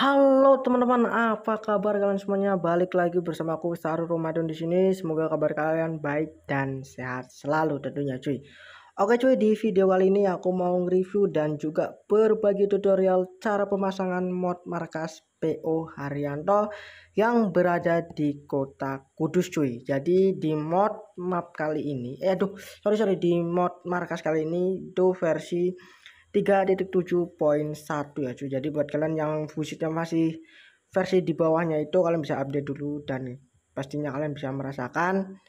Halo teman-teman, apa kabar kalian semuanya? Balik lagi bersama aku Saru Ramadan di sini. Semoga kabar kalian baik dan sehat selalu tentunya, cuy. Oke cuy, di video kali ini aku mau nge-review dan juga berbagi tutorial cara pemasangan mod markas PO Haryanto yang berada di kota Kudus cuy. Jadi di mod map kali ini, eh aduh, sorry sorry, di mod markas kali ini itu versi 3.7.1 ya cuy jadi buat kalian yang fusitnya masih versi di bawahnya itu kalian bisa update dulu dan pastinya kalian bisa merasakan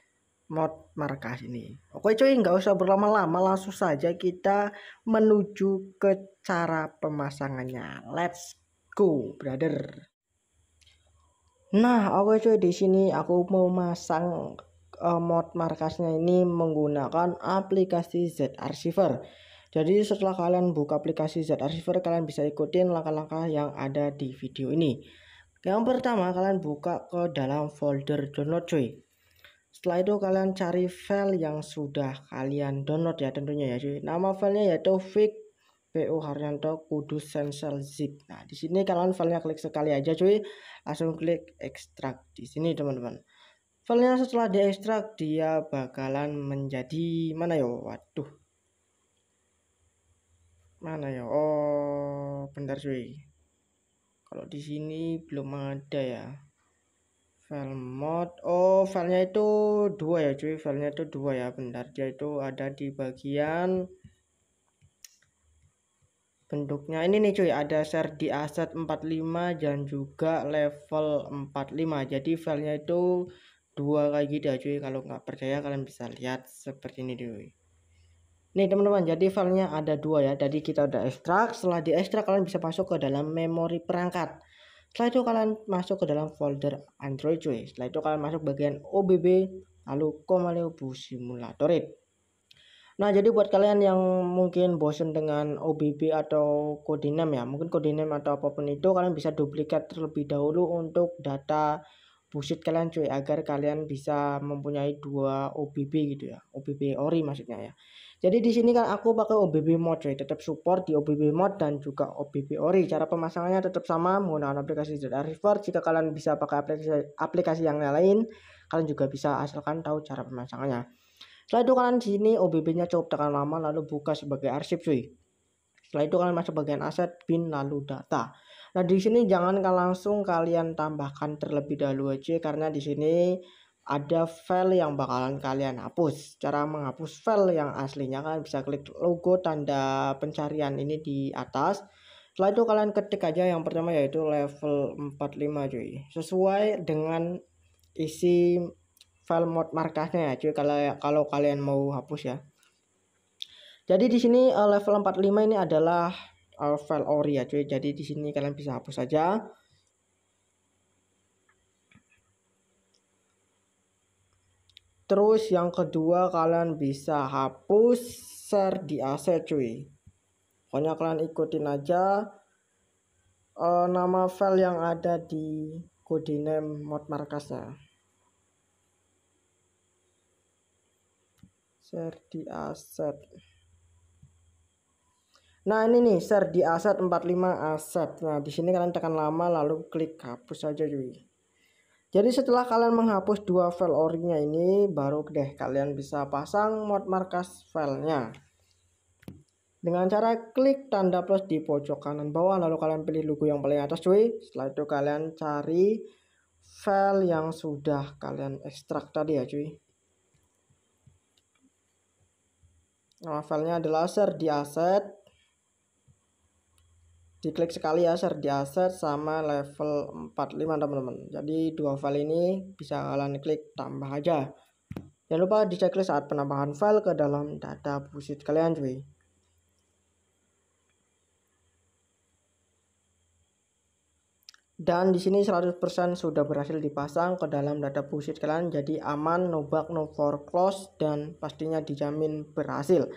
mod markas ini oke cuy nggak usah berlama-lama langsung saja kita menuju ke cara pemasangannya let's go brother nah oke cuy di sini aku mau masang uh, mod markasnya ini menggunakan aplikasi Z Archiver jadi setelah kalian buka aplikasi Z Archiver, kalian bisa ikutin langkah-langkah yang ada di video ini. Yang pertama, kalian buka ke dalam folder download cuy. Setelah itu kalian cari file yang sudah kalian download ya tentunya ya cuy. Nama filenya yaitu fig PU Haryanto Kudus Sensor Zip. Nah, di sini kalian filenya klik sekali aja cuy. Langsung klik extract di sini teman-teman. Filenya setelah diekstrak dia bakalan menjadi mana yo? Waduh, mana ya oh bentar cuy kalau di sini belum ada ya file mod oh filenya itu dua ya cuy filenya itu dua ya bentar dia itu ada di bagian bentuknya ini nih cuy ada share di aset 45 dan juga level 45 jadi filenya itu dua kayak gitu ya cuy kalau nggak percaya kalian bisa lihat seperti ini cuy Nih teman-teman, jadi filenya ada dua ya. Jadi kita udah ekstrak. Setelah di ekstrak, kalian bisa masuk ke dalam memori perangkat. Setelah itu kalian masuk ke dalam folder Android cuy. Setelah itu kalian masuk bagian OBB lalu Simulator. Simulator. Nah jadi buat kalian yang mungkin bosen dengan OBB atau Codename ya. Mungkin Codename atau apapun itu kalian bisa duplikat terlebih dahulu untuk data bullshit kalian cuy agar kalian bisa mempunyai dua OBB gitu ya OBB ori maksudnya ya jadi di sini kan aku pakai OBB mod cuy tetap support di OBB mod dan juga OBB ori cara pemasangannya tetap sama menggunakan aplikasi ZR River jika kalian bisa pakai aplikasi, aplikasi yang lain kalian juga bisa asalkan tahu cara pemasangannya setelah itu kalian di sini OBB nya cukup tekan lama lalu buka sebagai arsip cuy setelah itu kalian masuk bagian aset bin lalu data Nah, di sini jangan langsung kalian tambahkan terlebih dahulu aja karena di sini ada file yang bakalan kalian hapus. Cara menghapus file yang aslinya kalian bisa klik logo tanda pencarian ini di atas. Setelah itu kalian ketik aja yang pertama yaitu level 45 cuy. Sesuai dengan isi file mod markasnya ya cuy kalau kalau kalian mau hapus ya. Jadi di sini eh, level 45 ini adalah uh, file ori ya cuy jadi di sini kalian bisa hapus saja terus yang kedua kalian bisa hapus share di AC cuy pokoknya kalian ikutin aja uh, nama file yang ada di kode name mod markasnya share di aset Nah ini nih share di aset 45 aset. Nah di sini kalian tekan lama lalu klik hapus saja cuy. Jadi setelah kalian menghapus dua file orinya ini baru deh kalian bisa pasang mod markas filenya. Dengan cara klik tanda plus di pojok kanan bawah lalu kalian pilih logo yang paling atas cuy. Setelah itu kalian cari file yang sudah kalian ekstrak tadi ya cuy. Nama filenya adalah share di aset diklik sekali ya share di aset sama level 45 teman-teman jadi dua file ini bisa kalian klik tambah aja jangan lupa di checklist saat penambahan file ke dalam data busit kalian cuy dan di sini 100% sudah berhasil dipasang ke dalam data busit kalian jadi aman no bug no foreclose dan pastinya dijamin berhasil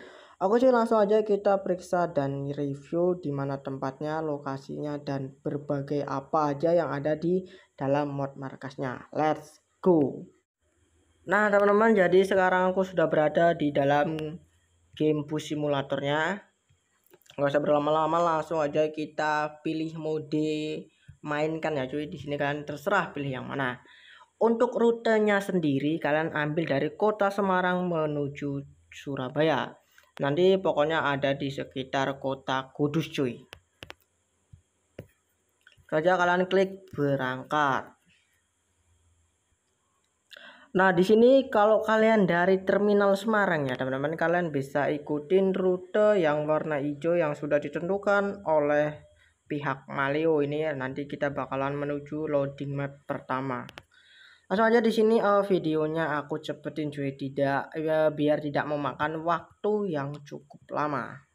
Aku cuy langsung aja kita periksa dan review di mana tempatnya, lokasinya, dan berbagai apa aja yang ada di dalam mod markasnya. Let's go! Nah teman-teman jadi sekarang aku sudah berada di dalam game push simulatornya. Nggak usah berlama-lama langsung aja kita pilih mode mainkan ya cuy. Di sini kalian terserah pilih yang mana. Untuk rutenya sendiri kalian ambil dari kota Semarang menuju Surabaya nanti pokoknya ada di sekitar kota Kudus cuy saja kalian klik berangkat Nah, di sini kalau kalian dari Terminal Semarang ya, teman-teman, kalian bisa ikutin rute yang warna hijau yang sudah ditentukan oleh pihak Malio ini ya. Nanti kita bakalan menuju loading map pertama langsung aja di sini uh, videonya aku cepetin cuy tidak ya, biar tidak memakan waktu yang cukup lama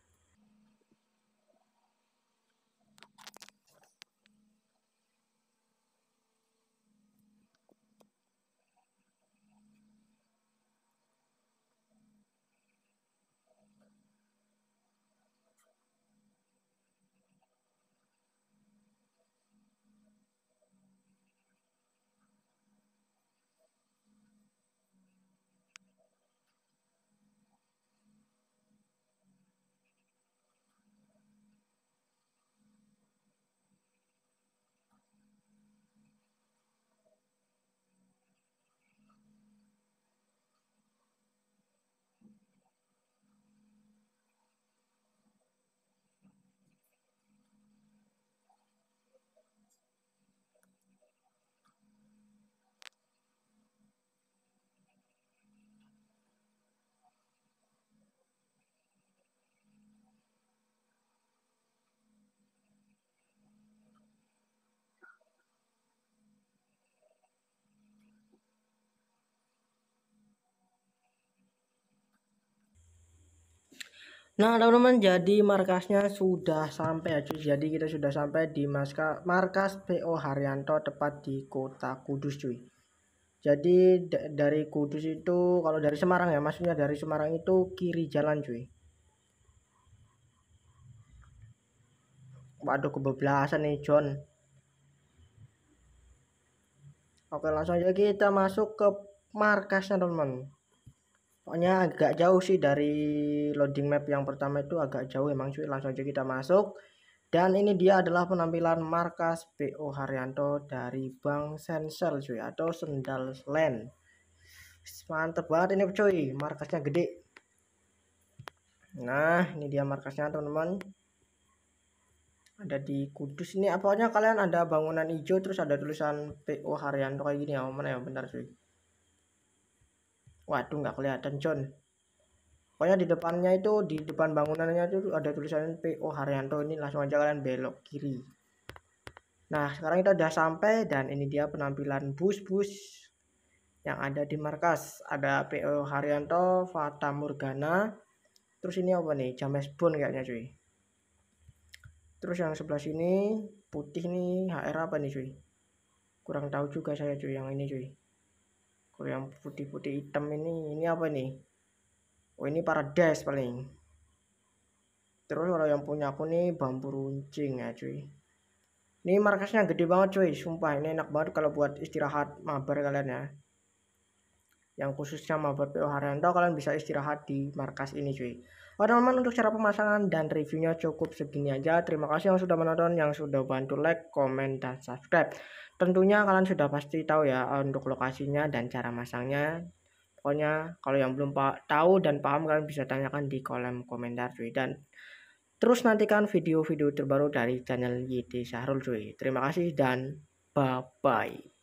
Nah, teman-teman, jadi markasnya sudah sampai ya, cuy. Jadi kita sudah sampai di markas PO Haryanto tepat di Kota Kudus, cuy. Jadi dari Kudus itu kalau dari Semarang ya, maksudnya dari Semarang itu kiri jalan, cuy. Waduh kebebelasan nih, John. Oke, langsung aja kita masuk ke markasnya, teman-teman pokoknya agak jauh sih dari loading map yang pertama itu agak jauh emang cuy langsung aja kita masuk dan ini dia adalah penampilan markas po Haryanto dari Bank Sensel cuy atau Sendal Land mantep banget ini cuy markasnya gede nah ini dia markasnya teman-teman ada di Kudus ini apanya kalian ada bangunan hijau terus ada tulisan PO Haryanto kayak gini ya mana ya benar cuy Waduh, nggak kelihatan, John. Pokoknya di depannya itu, di depan bangunannya itu ada tulisan PO Haryanto. Ini langsung aja kalian belok kiri. Nah, sekarang kita udah sampai dan ini dia penampilan bus-bus yang ada di markas. Ada PO Haryanto, Fata Morgana. Terus ini apa nih? James Bond kayaknya cuy. Terus yang sebelah sini putih nih HR apa nih cuy? Kurang tahu juga saya cuy yang ini cuy kalau oh, yang putih-putih hitam ini ini apa nih oh ini paradise paling terus kalau yang punya aku nih bambu runcing ya cuy ini markasnya gede banget cuy sumpah ini enak banget kalau buat istirahat mabar kalian ya yang khususnya mabar PO Haryanto kalian bisa istirahat di markas ini cuy Oke teman-teman untuk cara pemasangan dan reviewnya cukup segini aja terima kasih yang sudah menonton yang sudah bantu like komen dan subscribe tentunya kalian sudah pasti tahu ya eh, untuk lokasinya dan cara masangnya pokoknya kalau yang belum tahu dan paham kalian bisa tanyakan di kolom komentar cuy dan terus nantikan video-video terbaru dari channel YT Syahrul cuy terima kasih dan bye bye